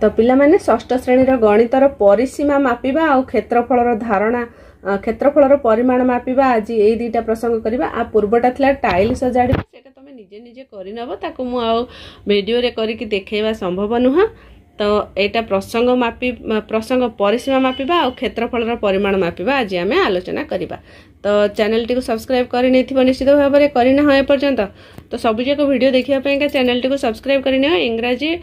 ତ ପିଲାମାନେ ଷଷ୍ଠ ଶ୍ରେଣୀର ଗଣିତର ପରିସୀମା ମାପିବା ଆଉ କ୍ଷେତ୍ରଫଳର ଧାରଣା କ୍ଷେତ୍ରଫଳର ପରିମାଣ ମାପିବା ଆଜି ଏଇ ଦୁଇଟା ପ୍ରସଙ୍ଗ କରିବା ଆଉ ପୂର୍ବଟା ଥିଲା ଟାଇଲ ସଜାଡ଼ିବା ସେଇଟା ତୁମେ ନିଜେ ନିଜେ କରିନେବ ତାକୁ ମୁଁ ଆଉ ଭିଡ଼ିଓରେ କରିକି ଦେଖେଇବା ସମ୍ଭବ ନୁହଁ तो यहाँ प्रसंग माप प्रसंग परिसीमा मापा और क्षेत्रफल परिमाण मापा आज आम आलोचना करने तो चैनल टी सब्सक्राइब करनी भावे करना एपर्तंत तो सबूक भिड देखापी का चैनल टी सब्सक्राइब करनी इंग्रजी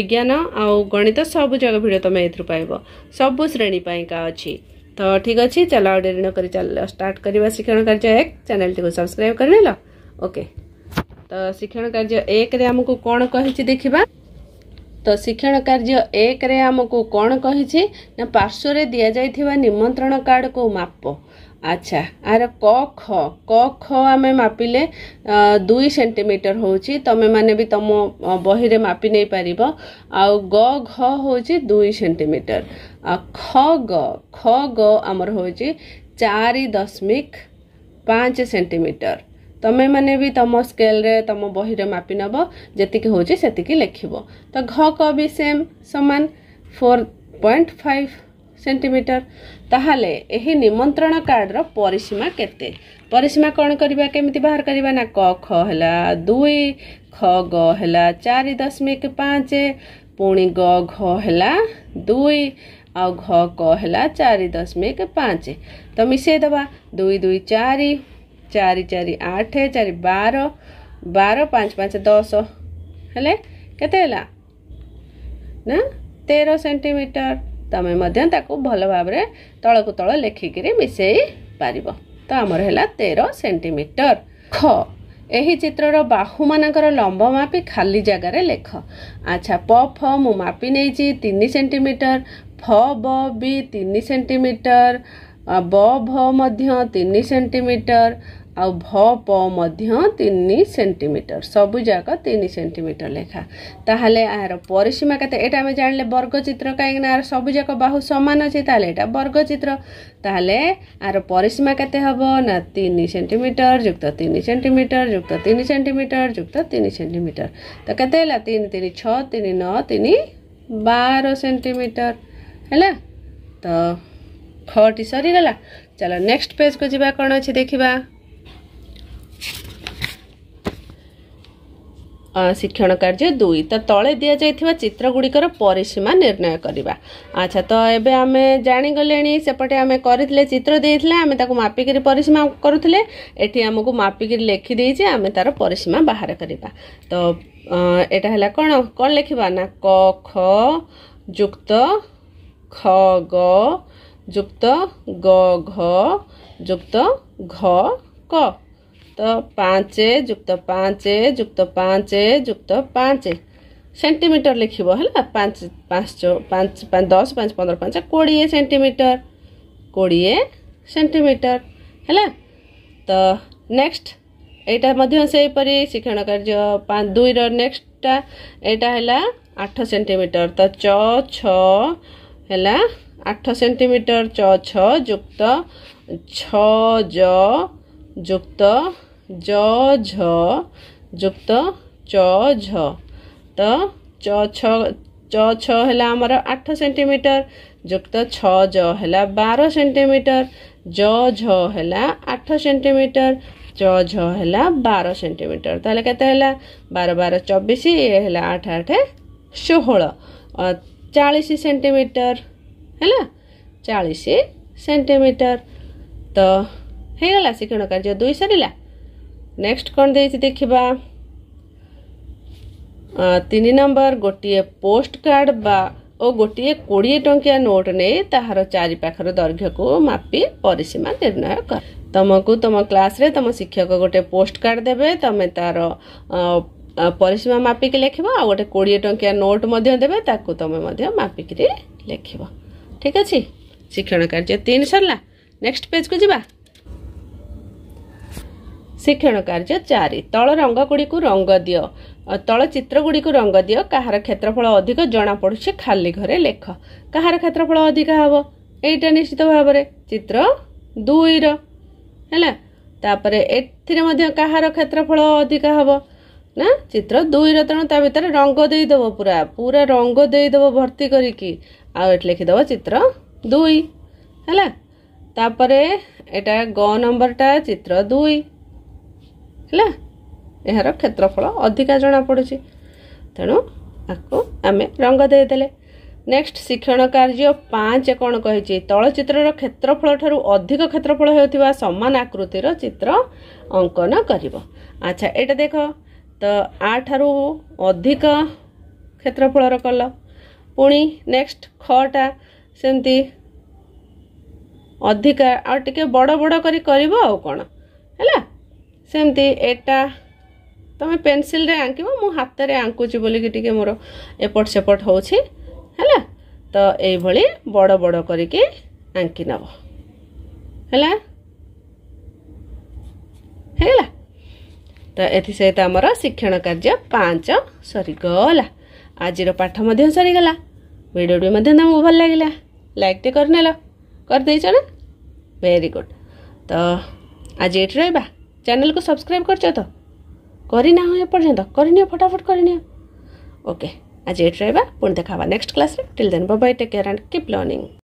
विज्ञान आ गणित सबूक भिड तुम यूर पाइब सब श्रेणीपाई का अच्छी तो ठीक अच्छे चल डेरी कर स्टार्ट करवा शिक्षण कार्य एक चैनल टी सब्सक्राइब कर ओके तो शिक्षण कार्य एक आमको कौन कही देखा ତ ଶିକ୍ଷଣ କାର୍ଯ୍ୟ ଏକରେ ଆମକୁ କ'ଣ କହିଛି ନା ପାର୍ଶ୍ୱରେ ଦିଆଯାଇଥିବା ନିମନ୍ତ୍ରଣ କାର୍ଡ଼କୁ ମାପ ଆଚ୍ଛା ଆର କ ଖ କ ଖ ଆମେ ମାପିଲେ ଦୁଇ ସେଣ୍ଟିମିଟର ହେଉଛି ତୁମେମାନେ ବି ତୁମ ବହିରେ ମାପି ନେଇପାରିବ ଆଉ ଗ ଘ ହେଉଛି ଦୁଇ ସେଣ୍ଟିମିଟର ଆଉ ଖ ଗ ଖ ଗ ଆମର ହେଉଛି ଚାରି ଦଶମିକ ପାଞ୍ଚ ସେଣ୍ଟିମିଟର ତମେମାନେ ବି ତମ ସ୍କେଲ୍ରେ ତମ ବହିରେ ମାପି ନେବ ଯେତିକି ହେଉଛି ସେତିକି ଲେଖିବ ତ ଘ କ ବି ସେମ୍ ସମାନ ଫୋର୍ ପଏଣ୍ଟ ଫାଇଭ୍ ସେଣ୍ଟିମିଟର ତାହେଲେ ଏହି ନିମନ୍ତ୍ରଣ କାର୍ଡ଼ର ପରିସୀମା କେତେ ପରିସୀମା କ'ଣ କରିବା କେମିତି ବାହାର କରିବା ନା କ ଖ ହେଲା ଦୁଇ ଖ ଗ ହେଲା ଚାରି ଦଶମିକ ପାଞ୍ଚ ପୁଣି ଗ ଘ ହେଲା ଦୁଇ ଆଉ ଘ କ ହେଲା ଚାରି ଦଶମିକ ପାଞ୍ଚ ତ ମିଶାଇଦେବା ଦୁଇ ଦୁଇ ଚାରି ଚାରି ଚାରି ଆଠ ଚାରି ବାର ବାର ପାଞ୍ଚ ପାଞ୍ଚ ଦଶ ହେଲେ କେତେ ହେଲା ନା ତେର ସେଣ୍ଟିମିଟର ତୁମେ ମଧ୍ୟ ତାକୁ ଭଲ ଭାବରେ ତଳକୁ ତଳ ଲେଖିକିରି ମିଶାଇ ପାରିବ ତ ଆମର ହେଲା ତେର ସେଣ୍ଟିମିଟର ଖ ଏହି ଚିତ୍ରର ବାହୁମାନଙ୍କର ଲମ୍ବ ମାପି ଖାଲି ଜାଗାରେ ଲେଖ ଆଚ୍ଛା ପ ଫ ମୁଁ ମାପି ନେଇଛି ତିନି ସେଣ୍ଟିମିଟର ଫ ବ ବି ତିନି ସେଣ୍ଟିମିଟର ବ ଭ ମଧ୍ୟ ତିନି ସେଣ୍ଟିମିଟର ଆଉ ଭ ପ ମଧ୍ୟ ତିନି ସେଣ୍ଟିମିଟର ସବୁଯାକ ତିନି ସେଣ୍ଟିମିଟର ଲେଖା ତାହେଲେ ଏହାର ପରିସୀମା କେତେ ଏଇଟା ଆମେ ଜାଣିଲେ ବର୍ଗଚିତ୍ର କାହିଁକିନା ଏହାର ସବୁଯାକ ବାହୁ ସମାନ ଅଛି ତାହେଲେ ଏଇଟା ବର୍ଗଚିତ୍ର ତାହେଲେ ଏହାର ପରିସୀମା କେତେ ହେବ ନା ତିନି ସେଣ୍ଟିମିଟର ଯୁକ୍ତ ତିନି ସେଣ୍ଟିମିଟର ଯୁକ୍ତ ତିନି ସେଣ୍ଟିମିଟର ଯୁକ୍ତ ତିନି ସେଣ୍ଟିମିଟର ତ କେତେ ହେଲା ତିନି ତିନି ଛଅ ତିନି ନଅ ତିନି ବାର ସେଣ୍ଟିମିଟର ହେଲା ତ ଖଟି ସରିଗଲା ଚାଲ ନେକ୍ସଟ ପେଜ୍କୁ ଯିବା କ'ଣ ଅଛି ଦେଖିବା ଶିକ୍ଷଣ କାର୍ଯ୍ୟ ଦୁଇ ତ ତଳେ ଦିଆଯାଇଥିବା ଚିତ୍ରଗୁଡ଼ିକର ପରିସୀମା ନିର୍ଣ୍ଣୟ କରିବା ଆଚ୍ଛା ତ ଏବେ ଆମେ ଜାଣିଗଲେଣି ସେପଟେ ଆମେ କରିଥିଲେ ଚିତ୍ର ଦେଇଥିଲେ ଆମେ ତାକୁ ମାପିକିରି ପରିସୀମା କରୁଥିଲେ ଏଠି ଆମକୁ ମାପିକିରି ଲେଖିଦେଇଛି ଆମେ ତା'ର ପରିସୀମା ବାହାର କରିବା ତ ଏଇଟା ହେଲା କ'ଣ କ'ଣ ଲେଖିବା ନା କ ଖ ଯୁକ୍ତ ଖ ଗ যুক্ত গ ঘ যুক্ত ঘ ক তো ପାଞ୍ଚ ଯୁକ୍ତ ପାଞ୍ଚ ଯୁକ୍ତ ପାଞ୍ଚ ଯୁକ୍ତ ପାଞ୍ଚ ସେଣ୍ଟିମିଟର ଲେଖିବ ହେଲା ପାଞ୍ଚ ପାଞ୍ଚ ପାଞ୍ଚ ଦଶ ପାଞ୍ଚ ପନ୍ଦର ପାଞ୍ଚ କୋଡ଼ିଏ ସେଣ୍ଟିମିଟର କୋଡ଼ିଏ ସେଣ୍ଟିମିଟର ହେଲା ତ ନେକ୍ସଟ ଏଇଟା ମଧ୍ୟ ସେହିପରି ଶିକ୍ଷଣ କାର୍ଯ୍ୟ ଦୁଇର ନେକ୍ସଟଟା ଏଇଟା ହେଲା ଆଠ ସେଣ୍ଟିମିଟର ତ ଚ ଛଅ ହେଲା ଆଠ ସେଣ୍ଟିମିଟର ଚ ଛ ଯୁକ୍ତ ଛ ଜ ଯୁକ୍ତ ଜ ଝ ଯୁକ୍ତ ଚ ଝ ତ ଛ ଛ ଛ ହେଲା ଆମର ଆଠ ସେଣ୍ଟିମିଟର ଯୁକ୍ତ ଛ ଜ ହେଲା ବାର ସେଣ୍ଟିମିଟର ଜ ଝ ହେଲା ଆଠ ସେଣ୍ଟିମିଟର ଜ ଝ ହେଲା ବାର ସେଣ୍ଟିମିଟର ତାହେଲେ କେତେ ହେଲା ବାର ବାର ଚବିଶ ଇଏ ହେଲା ଆଠ ଆଠ ଷୋହଳ चालीस सेंटीमीटर है चालीस सेंटीमीटर तो ହେଇଗଲା ଶିକ୍ଷଣ କାର୍ଯ୍ୟ ଦୁଇ ସରିଲା ନେକ୍ସଟ କ'ଣ ଦେଇଛି ଦେଖିବା ତିନି ନମ୍ବର ଗୋଟିଏ ପୋଷ୍ଟ କାର୍ଡ଼ ବା ଓ ଗୋଟିଏ କୋଡ଼ିଏ ଟଙ୍କିଆ ନୋଟ୍ ନେଇ ତାହାର ଚାରିପାଖର ଦୈର୍ଘ୍ୟକୁ ମାପି ପରିସୀମା ନିର୍ଣ୍ଣୟ କର ତମକୁ ତମ କ୍ଲାସ୍ରେ ତମ ଶିକ୍ଷକ ଗୋଟେ ପୋଷ୍ଟ କାର୍ଡ଼ ଦେବେ ତମେ ତାର ପରିସୀମା ମାପିକି ଲେଖିବ ଆଉ ଗୋଟେ କୋଡ଼ିଏ ଟଙ୍କିଆ ନୋଟ୍ ମଧ୍ୟ ଦେବେ ତାକୁ ତୁମେ ମଧ୍ୟ ମାପିକିରି ଲେଖିବ ଠିକ୍ ଅଛି ଶିକ୍ଷଣ କାର୍ଯ୍ୟ ତିନି ସରିଲା ନେକ୍ସଟ ପେଜ୍କୁ ଯିବା ଶିକ୍ଷଣ କାର୍ଯ୍ୟ ଚାରି ତଳ ରଙ୍ଗ ଗୁଡ଼ିକୁ ରଙ୍ଗ ଦିଅ ତଳ ଚିତ୍ରଗୁଡ଼ିକୁ ରଙ୍ଗ ଦିଅ କାହାର କ୍ଷେତ୍ରଫଳ ଅଧିକ ଜଣାପଡ଼ୁଛି ଖାଲି ଘରେ ଲେଖ କାହାର କ୍ଷେତ୍ରଫଳ ଅଧିକା ହେବ ଏଇଟା ନିଶ୍ଚିତ ଭାବରେ ଚିତ୍ର ଦୁଇର ହେଲା ତାପରେ ଏଥିରେ ମଧ୍ୟ କାହାର କ୍ଷେତ୍ରଫଳ ଅଧିକା ହେବ ନା ଚିତ୍ର ଦୁଇର ତେଣୁ ତା ଭିତରେ ରଙ୍ଗ ଦେଇଦେବ ପୁରା ପୁରା ରଙ୍ଗ ଦେଇଦେବ ଭର୍ତ୍ତି କରିକି ଆଉ ଏଠି ଲେଖିଦେବ ଚିତ୍ର ଦୁଇ ହେଲା ତାପରେ ଏଇଟା ଗ ନମ୍ବରଟା ଚିତ୍ର ଦୁଇ ହେଲା ଏହାର କ୍ଷେତ୍ରଫଳ ଅଧିକା ଜଣାପଡ଼ୁଛି ତେଣୁ ଆକୁ ଆମେ ରଙ୍ଗ ଦେଇଦେଲେ ନେକ୍ସଟ ଶିକ୍ଷଣ କାର୍ଯ୍ୟ ପାଞ୍ଚ କ'ଣ କହିଛି ତଳଚିତ୍ରର କ୍ଷେତ୍ରଫଳ ଠାରୁ ଅଧିକ କ୍ଷେତ୍ରଫଳ ହେଉଥିବା ସମାନ ଆକୃତିର ଚିତ୍ର ଅଙ୍କନ କରିବ ଆଚ୍ଛା ଏଇଟା ଦେଖ ତ ଆ ଠାରୁ ଅଧିକ କ୍ଷେତ୍ରଫଳର କଲ ପୁଣି ନେକ୍ସଟ ଖଟା ସେମିତି ଅଧିକା ଆଉ ଟିକେ ବଡ଼ ବଡ଼ କରି କରିବ ଆଉ କ'ଣ ହେଲା ସେମିତି ଏଟା ତୁମେ ପେନସିଲରେ ଆଙ୍କିବ ମୁଁ ହାତରେ ଆଙ୍କୁଛି ବୋଲିକି ଟିକେ ମୋର ଏପଟ ସେପଟ ହେଉଛି ହେଲା ତ ଏଇଭଳି ବଡ଼ ବଡ଼ କରିକି ଆଙ୍କି ନେବ ହେଲା ହେଇଗଲା ତ ଏଥିସହିତ ଆମର ଶିକ୍ଷଣ କାର୍ଯ୍ୟ ପାଞ୍ଚ ସରିଗଲା ଆଜିର ପାଠ ମଧ୍ୟ ସରିଗଲା ଭିଡ଼ିଓଟି ମଧ୍ୟ ତୁମକୁ ଭଲ ଲାଗିଲା ଲାଇକ୍ଟେ କରିନେଲ କରିଦେଇଛ ନା ଭେରି ଗୁଡ଼୍ ତ ଆଜି ଏଠି ରହିବା ଚ୍ୟାନେଲକୁ ସବସ୍କ୍ରାଇବ୍ କରିଛ ତ କରିନାହୁଁ ଏପର୍ଯ୍ୟନ୍ତ କରିନିଅ ଫଟାଫଟ କରିନିଅ ଓକେ ଆଜି ଏଠି ରହିବା ପୁଣି ଦେଖା ହେବା ନେକ୍ସଟ କ୍ଲାସ୍ରେ till then bye take care and keep learning